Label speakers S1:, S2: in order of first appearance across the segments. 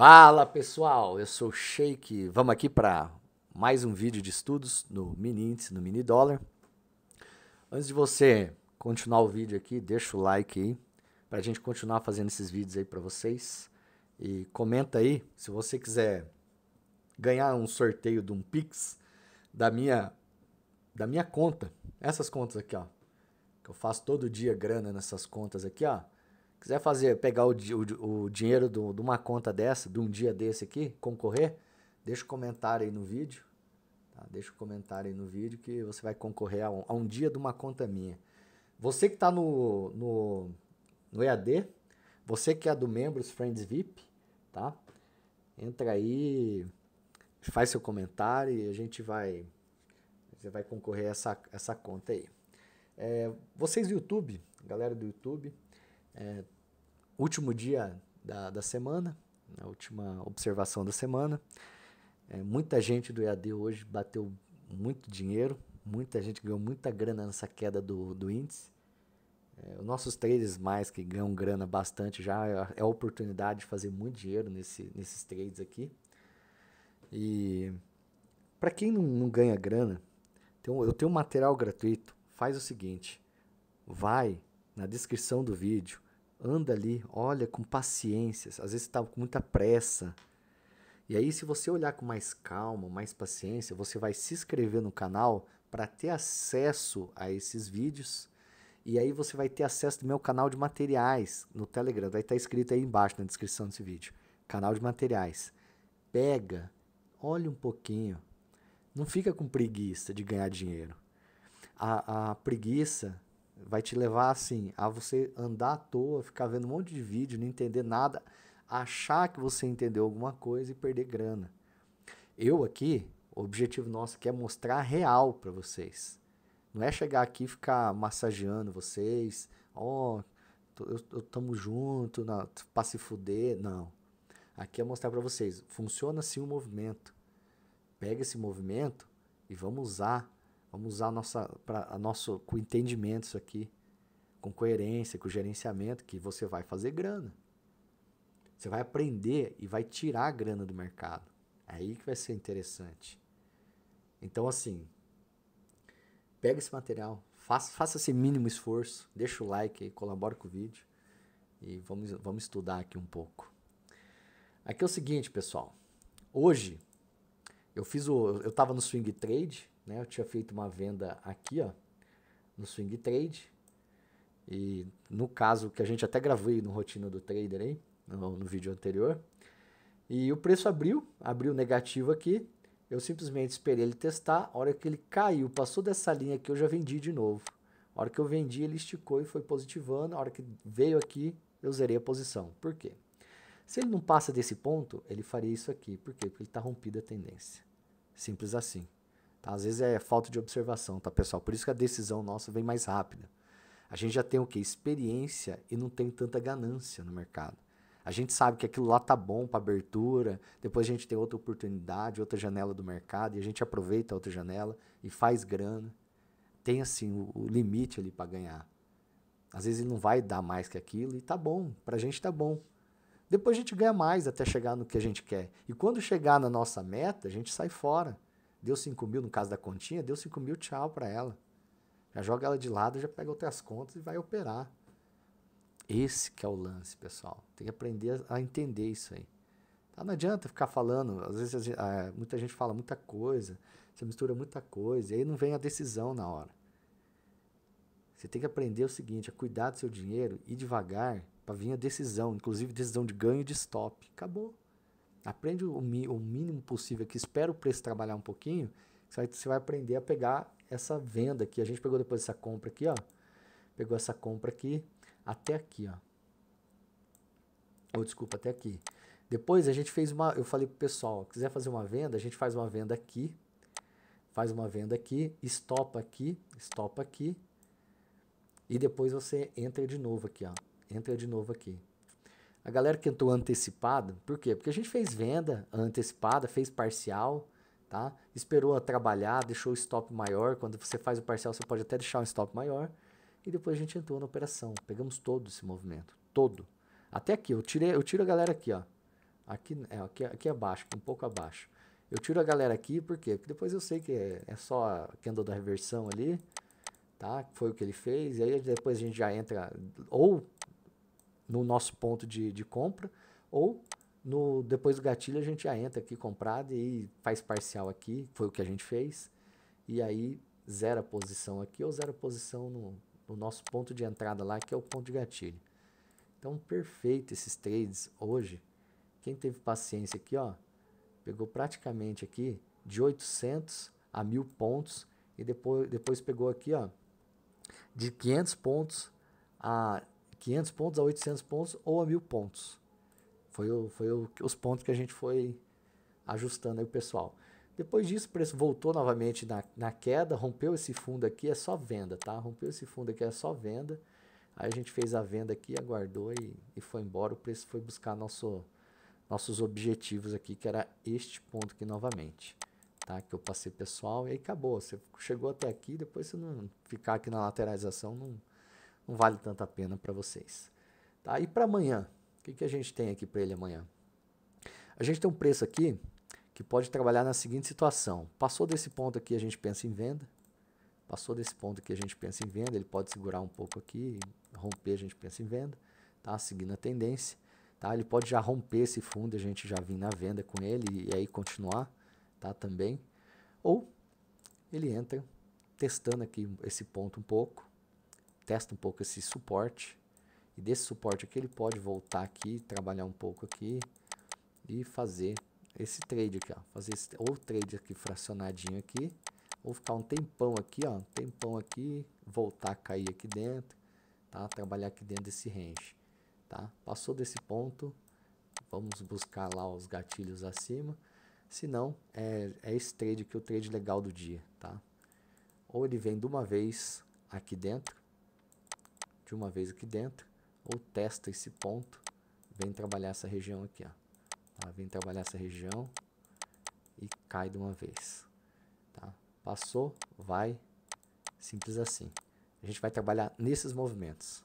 S1: Fala pessoal, eu sou o Sheik. Vamos aqui para mais um vídeo de estudos no mini índice, no mini dólar. Antes de você continuar o vídeo aqui, deixa o like aí para a gente continuar fazendo esses vídeos aí para vocês. E comenta aí se você quiser ganhar um sorteio de um Pix da minha da minha conta. Essas contas aqui, ó. Que eu faço todo dia grana nessas contas aqui, ó quiser fazer, pegar o, o, o dinheiro do, de uma conta dessa, de um dia desse aqui, concorrer, deixa o um comentário aí no vídeo. Tá? Deixa o um comentário aí no vídeo que você vai concorrer a um, a um dia de uma conta minha. Você que está no, no, no EAD, você que é do Membros Friends VIP, tá? Entra aí, faz seu comentário e a gente vai. Você vai concorrer a essa, essa conta aí. É, vocês do YouTube, galera do YouTube, é, último dia da, da semana, a última observação da semana. É, muita gente do EAD hoje bateu muito dinheiro, muita gente ganhou muita grana nessa queda do, do índice. É, os nossos trades mais que ganham grana bastante já é, é a oportunidade de fazer muito dinheiro nesse, nesses trades aqui. E para quem não, não, ganha grana, eu tenho um material gratuito. Faz o seguinte, vai na descrição do vídeo, Anda ali, olha com paciência. Às vezes você está com muita pressa. E aí, se você olhar com mais calma, mais paciência, você vai se inscrever no canal para ter acesso a esses vídeos. E aí você vai ter acesso do meu canal de materiais no Telegram. Vai estar tá escrito aí embaixo na descrição desse vídeo. Canal de materiais. Pega, olha um pouquinho. Não fica com preguiça de ganhar dinheiro. A, a preguiça vai te levar assim a você andar à toa, ficar vendo um monte de vídeo, não entender nada, achar que você entendeu alguma coisa e perder grana. Eu aqui, o objetivo nosso aqui é mostrar real para vocês. Não é chegar aqui e ficar massageando vocês, ó, oh, eu, eu tamo junto, na, pra se fuder, não. Aqui é mostrar para vocês, funciona assim o movimento. Pega esse movimento e vamos usar Vamos usar a nossa, pra, a nosso, com entendimento isso aqui, com coerência, com gerenciamento, que você vai fazer grana. Você vai aprender e vai tirar a grana do mercado. É aí que vai ser interessante. Então, assim, pega esse material, faça, faça esse mínimo esforço, deixa o like aí, colabora com o vídeo e vamos, vamos estudar aqui um pouco. Aqui é o seguinte, pessoal. Hoje eu fiz o, eu estava no swing trade né? Eu tinha feito uma venda aqui, ó, no Swing Trade. E no caso que a gente até gravei no Rotina do Trader aí, no, no vídeo anterior. E o preço abriu, abriu negativo aqui. Eu simplesmente esperei ele testar. A hora que ele caiu, passou dessa linha aqui, eu já vendi de novo. A hora que eu vendi, ele esticou e foi positivando. A hora que veio aqui, eu zerei a posição. Por quê? Se ele não passa desse ponto, ele faria isso aqui. Por quê? Porque ele está rompido a tendência. Simples assim. Tá? Às vezes é falta de observação, tá, pessoal? Por isso que a decisão nossa vem mais rápida. A gente já tem o quê? Experiência e não tem tanta ganância no mercado. A gente sabe que aquilo lá tá bom para abertura, depois a gente tem outra oportunidade, outra janela do mercado, e a gente aproveita a outra janela e faz grana. Tem assim o, o limite ali para ganhar. Às vezes ele não vai dar mais que aquilo e tá bom, para a gente tá bom. Depois a gente ganha mais até chegar no que a gente quer. E quando chegar na nossa meta, a gente sai fora. Deu 5 mil, no caso da continha, deu 5 mil, tchau para ela. Já joga ela de lado, já pega outras contas e vai operar. Esse que é o lance, pessoal. Tem que aprender a entender isso aí. Tá? Não adianta ficar falando, às vezes é, muita gente fala muita coisa, você mistura muita coisa, e aí não vem a decisão na hora. Você tem que aprender o seguinte, a é cuidar do seu dinheiro, ir devagar, para vir a decisão, inclusive decisão de ganho e de stop. Acabou. Aprende o, o mínimo possível que espera o preço trabalhar um pouquinho, você vai, aprender a pegar essa venda aqui. A gente pegou depois essa compra aqui, ó. Pegou essa compra aqui até aqui, ó. Ou oh, desculpa, até aqui. Depois a gente fez uma, eu falei pro pessoal, quiser fazer uma venda, a gente faz uma venda aqui, faz uma venda aqui, stop aqui, stop aqui, e depois você entra de novo aqui, ó. Entra de novo aqui. A galera que entrou antecipada, por quê? Porque a gente fez venda antecipada, fez parcial, tá? Esperou a trabalhar, deixou o stop maior. Quando você faz o parcial, você pode até deixar um stop maior. E depois a gente entrou na operação. Pegamos todo esse movimento, todo. Até aqui, eu tirei, eu tiro a galera aqui, ó. Aqui, é, aqui, aqui abaixo, um pouco abaixo. Eu tiro a galera aqui, por quê? Porque depois eu sei que é, é só a candle da reversão ali, tá? Foi o que ele fez, e aí depois a gente já entra, ou no nosso ponto de, de compra, ou no depois do gatilho a gente já entra aqui comprado e faz parcial aqui, foi o que a gente fez, e aí zera a posição aqui ou zera a posição no, no nosso ponto de entrada lá, que é o ponto de gatilho. Então, perfeito esses trades hoje. Quem teve paciência aqui, ó, pegou praticamente aqui de 800 a 1000 pontos e depois, depois pegou aqui, ó, de 500 pontos a 500 pontos, a 800 pontos ou a 1000 pontos. Foi, o, foi o, os pontos que a gente foi ajustando aí o pessoal. Depois disso, o preço voltou novamente na, na queda, rompeu esse fundo aqui, é só venda, tá? Rompeu esse fundo aqui, é só venda. Aí a gente fez a venda aqui, aguardou e, e foi embora. O preço foi buscar nosso, nossos objetivos aqui, que era este ponto aqui novamente, tá? Que eu passei pessoal e aí acabou. Você chegou até aqui, depois você não ficar aqui na lateralização, não, não vale tanto a pena para vocês. Tá? E para amanhã, o que, que a gente tem aqui para ele amanhã? A gente tem um preço aqui que pode trabalhar na seguinte situação. Passou desse ponto aqui, a gente pensa em venda. Passou desse ponto aqui, a gente pensa em venda. Ele pode segurar um pouco aqui, romper, a gente pensa em venda. Tá? Seguindo a tendência. Tá? Ele pode já romper esse fundo, a gente já vir na venda com ele e aí continuar tá? também. Ou ele entra testando aqui esse ponto um pouco testa um pouco esse suporte. E desse suporte aqui ele pode voltar aqui, trabalhar um pouco aqui e fazer esse trade aqui, ó. Fazer esse, ou trade aqui fracionadinho aqui, ou ficar um tempão aqui, ó, um tempão aqui, voltar a cair aqui dentro, tá? Trabalhar aqui dentro desse range, tá? Passou desse ponto, vamos buscar lá os gatilhos acima. Se não, é, é esse trade aqui, o trade legal do dia, tá? Ou ele vem de uma vez aqui dentro, de uma vez aqui dentro, ou testa esse ponto, vem trabalhar essa região aqui, ó. Tá? Vem trabalhar essa região e cai de uma vez. Tá? Passou, vai, simples assim. A gente vai trabalhar nesses movimentos.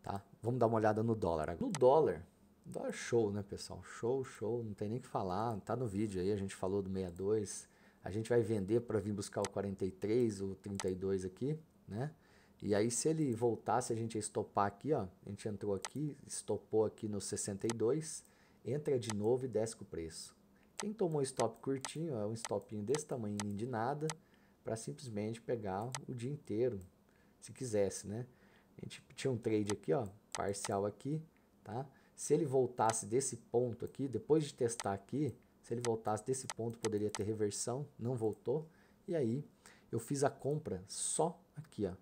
S1: Tá? Vamos dar uma olhada no dólar. No dólar, dólar show, né, pessoal? Show, show, não tem nem que falar. Tá no vídeo aí, a gente falou do 62. A gente vai vender para vir buscar o 43, o 32 aqui, né? E aí, se ele voltasse, a gente ia estopar aqui, ó. A gente entrou aqui, estopou aqui no 62, entra de novo e desce o preço. Quem tomou stop curtinho, é um stopinho desse tamanho de nada, para simplesmente pegar o dia inteiro, se quisesse, né? A gente tinha um trade aqui, ó, parcial aqui, tá? Se ele voltasse desse ponto aqui, depois de testar aqui, se ele voltasse desse ponto, poderia ter reversão, não voltou. E aí, eu fiz a compra só aqui, ó,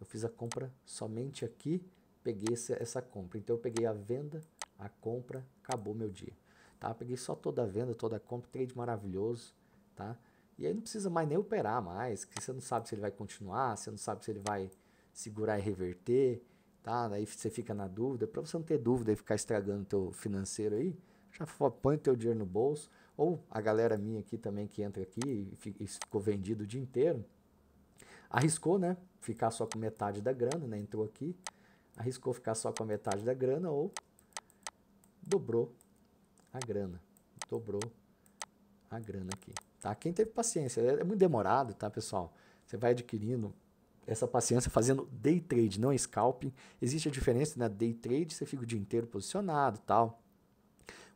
S1: eu fiz a compra somente aqui, peguei essa, essa compra. Então eu peguei a venda, a compra, acabou meu dia. Tá? peguei só toda a venda, toda a compra, trade maravilhoso, tá? E aí não precisa mais nem operar mais, que você não sabe se ele vai continuar, você não sabe se ele vai segurar e reverter, tá? Daí você fica na dúvida. Para você não ter dúvida e ficar estragando teu financeiro aí, já põe teu dinheiro no bolso. Ou a galera minha aqui também que entra aqui e ficou vendido o dia inteiro, arriscou, né? Ficar só com metade da grana, né? Entrou aqui, arriscou ficar só com a metade da grana ou dobrou a grana. Dobrou a grana aqui, tá? Quem teve paciência, é, é muito demorado, tá, pessoal? Você vai adquirindo essa paciência fazendo day trade, não scalping. Existe a diferença na né? day trade, você fica o dia inteiro posicionado, tal.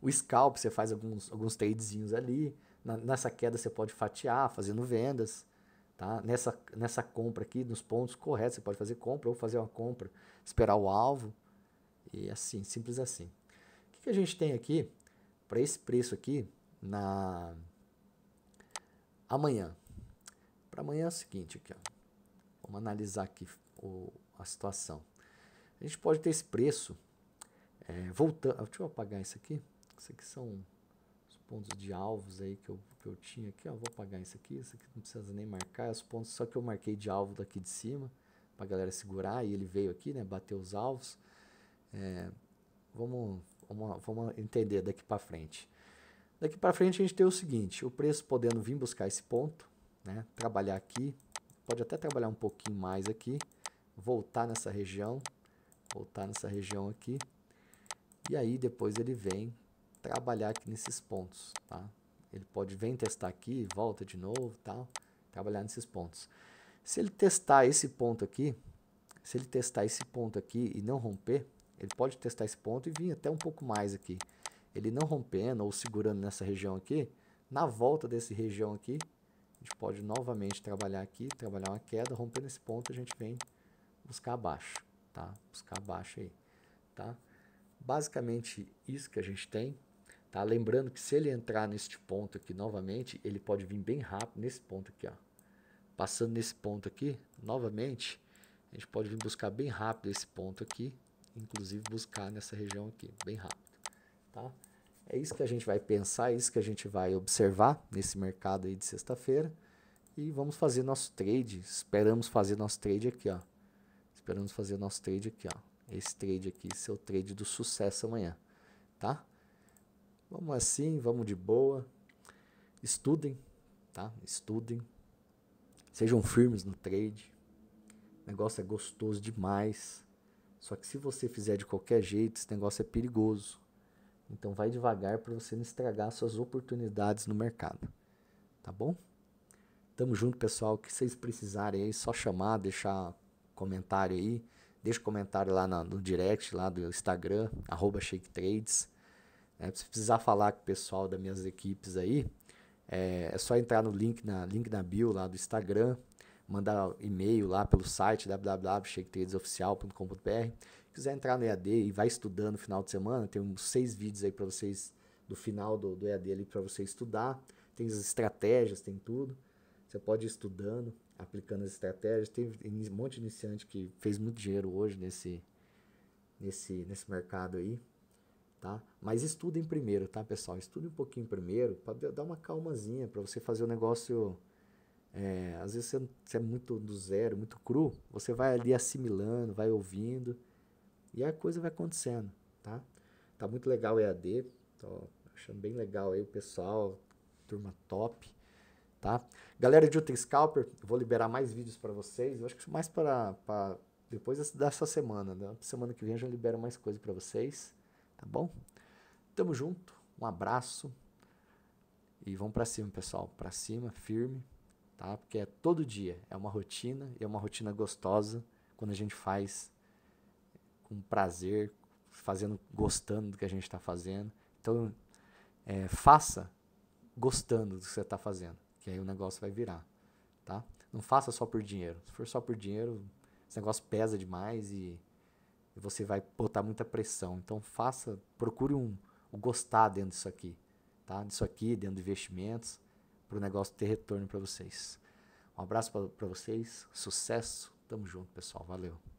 S1: O scalp, você faz alguns, alguns tradezinhos ali. Na, nessa queda, você pode fatiar, fazendo vendas. Tá? Nessa, nessa compra aqui, nos pontos corretos, você pode fazer compra ou fazer uma compra, esperar o alvo e assim, simples assim. O que, que a gente tem aqui para esse preço aqui na amanhã? Para amanhã é o seguinte aqui, ó. vamos analisar aqui o, a situação. A gente pode ter esse preço é, voltando. Deixa eu apagar isso aqui. Isso aqui são pontos de alvos aí que eu, que eu tinha aqui, ó, vou apagar isso aqui, isso aqui não precisa nem marcar, é os pontos só que eu marquei de alvo daqui de cima, para galera segurar, e ele veio aqui, né, bateu os alvos, é, vamos, vamos, vamos entender daqui para frente. Daqui para frente a gente tem o seguinte, o preço podendo vir buscar esse ponto, né, trabalhar aqui, pode até trabalhar um pouquinho mais aqui, voltar nessa região, voltar nessa região aqui, e aí depois ele vem trabalhar aqui nesses pontos, tá? Ele pode vem testar aqui, volta de novo, tal, trabalhar nesses pontos. Se ele testar esse ponto aqui, se ele testar esse ponto aqui e não romper, ele pode testar esse ponto e vir até um pouco mais aqui. Ele não rompendo ou segurando nessa região aqui, na volta desse região aqui, a gente pode novamente trabalhar aqui, trabalhar uma queda, rompendo esse ponto a gente vem buscar abaixo, tá? Buscar abaixo aí, tá? Basicamente isso que a gente tem, Tá? Lembrando que se ele entrar neste ponto aqui novamente, ele pode vir bem rápido nesse ponto aqui. Ó. Passando nesse ponto aqui, novamente, a gente pode vir buscar bem rápido esse ponto aqui. Inclusive buscar nessa região aqui, bem rápido. Tá? É isso que a gente vai pensar, é isso que a gente vai observar nesse mercado aí de sexta-feira. E vamos fazer nosso trade. Esperamos fazer nosso trade aqui, ó. Esperamos fazer nosso trade aqui, ó. Esse trade aqui, seu trade do sucesso amanhã, tá? Vamos assim, vamos de boa. Estudem, tá? Estudem. Sejam firmes no trade. O negócio é gostoso demais. Só que se você fizer de qualquer jeito, esse negócio é perigoso. Então vai devagar para você não estragar suas oportunidades no mercado. Tá bom? Tamo junto, pessoal. O que vocês precisarem aí, só chamar, deixar comentário aí. Deixa comentário lá no direct, lá do Instagram, arroba ShakeTrades é Se precisar falar com o pessoal das minhas equipes aí, é, é só entrar no link na, link na bio lá do Instagram, mandar e-mail lá pelo site www.shaketradesoficial.com.br. Quiser entrar no EAD e vai estudando no final de semana, tem uns seis vídeos aí para vocês do final do, do EAD ali para você estudar. Tem as estratégias, tem tudo. Você pode ir estudando, aplicando as estratégias. Tem, tem um monte de iniciante que fez muito dinheiro hoje nesse, nesse, nesse mercado aí. Tá? Mas estudem primeiro, tá, pessoal? Estudem um pouquinho primeiro para dar uma calmazinha, para você fazer o negócio. É, às vezes você, você, é muito do zero, muito cru, você vai ali assimilando, vai ouvindo e a coisa vai acontecendo, tá? Tá muito legal o EAD, tô achando bem legal aí o pessoal, turma top, tá? Galera de Utah Scalper, vou liberar mais vídeos para vocês, eu acho que mais para depois dessa semana, né? Semana que vem eu já libero mais coisa para vocês tá bom? Tamo junto, um abraço e vamos para cima, pessoal, para cima, firme, tá? Porque é todo dia, é uma rotina e é uma rotina gostosa quando a gente faz com prazer, fazendo, gostando do que a gente está fazendo. Então, é, faça gostando do que você está fazendo, que aí o negócio vai virar, tá? Não faça só por dinheiro. Se for só por dinheiro, esse negócio pesa demais e e você vai botar muita pressão. Então faça, procure um, um gostar dentro disso aqui, tá? Disso aqui, dentro de investimentos, para o negócio ter retorno para vocês. Um abraço para vocês, sucesso, tamo junto, pessoal, valeu.